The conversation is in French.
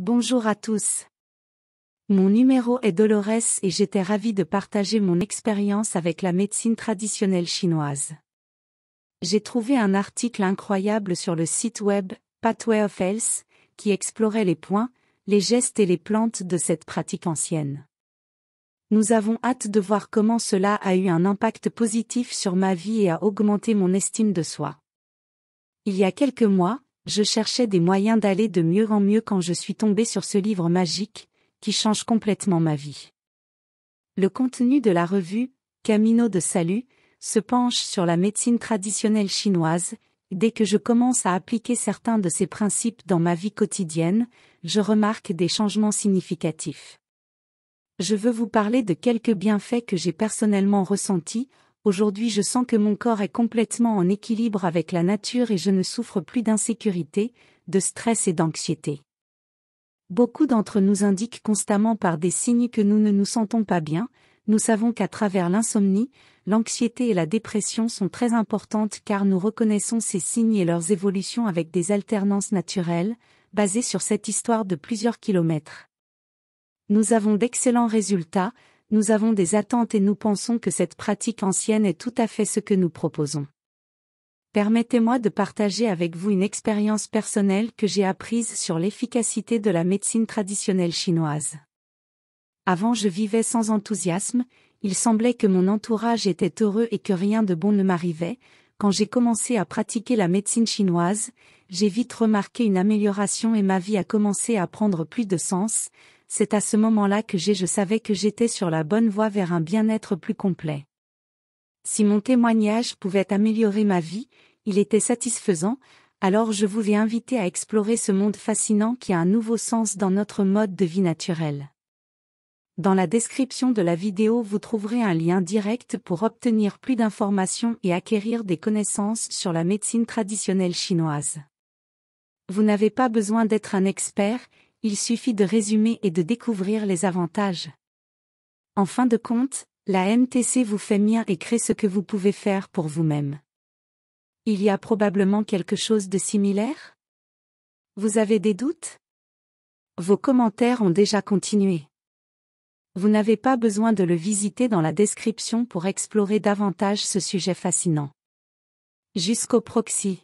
Bonjour à tous. Mon numéro est Dolores et j'étais ravie de partager mon expérience avec la médecine traditionnelle chinoise. J'ai trouvé un article incroyable sur le site web Pathway of Health qui explorait les points, les gestes et les plantes de cette pratique ancienne. Nous avons hâte de voir comment cela a eu un impact positif sur ma vie et a augmenté mon estime de soi. Il y a quelques mois, je cherchais des moyens d'aller de mieux en mieux quand je suis tombé sur ce livre magique, qui change complètement ma vie. Le contenu de la revue, Camino de Salut, se penche sur la médecine traditionnelle chinoise, dès que je commence à appliquer certains de ces principes dans ma vie quotidienne, je remarque des changements significatifs. Je veux vous parler de quelques bienfaits que j'ai personnellement ressentis aujourd'hui je sens que mon corps est complètement en équilibre avec la nature et je ne souffre plus d'insécurité, de stress et d'anxiété. Beaucoup d'entre nous indiquent constamment par des signes que nous ne nous sentons pas bien, nous savons qu'à travers l'insomnie, l'anxiété et la dépression sont très importantes car nous reconnaissons ces signes et leurs évolutions avec des alternances naturelles, basées sur cette histoire de plusieurs kilomètres. Nous avons d'excellents résultats, nous avons des attentes et nous pensons que cette pratique ancienne est tout à fait ce que nous proposons. Permettez-moi de partager avec vous une expérience personnelle que j'ai apprise sur l'efficacité de la médecine traditionnelle chinoise. Avant je vivais sans enthousiasme, il semblait que mon entourage était heureux et que rien de bon ne m'arrivait, quand j'ai commencé à pratiquer la médecine chinoise, j'ai vite remarqué une amélioration et ma vie a commencé à prendre plus de sens, c'est à ce moment-là que j'ai je savais que j'étais sur la bonne voie vers un bien-être plus complet. Si mon témoignage pouvait améliorer ma vie, il était satisfaisant, alors je vous ai invité à explorer ce monde fascinant qui a un nouveau sens dans notre mode de vie naturel. Dans la description de la vidéo vous trouverez un lien direct pour obtenir plus d'informations et acquérir des connaissances sur la médecine traditionnelle chinoise. Vous n'avez pas besoin d'être un expert, il suffit de résumer et de découvrir les avantages. En fin de compte, la MTC vous fait mire et crée ce que vous pouvez faire pour vous-même. Il y a probablement quelque chose de similaire Vous avez des doutes Vos commentaires ont déjà continué. Vous n'avez pas besoin de le visiter dans la description pour explorer davantage ce sujet fascinant. Jusqu'au proxy.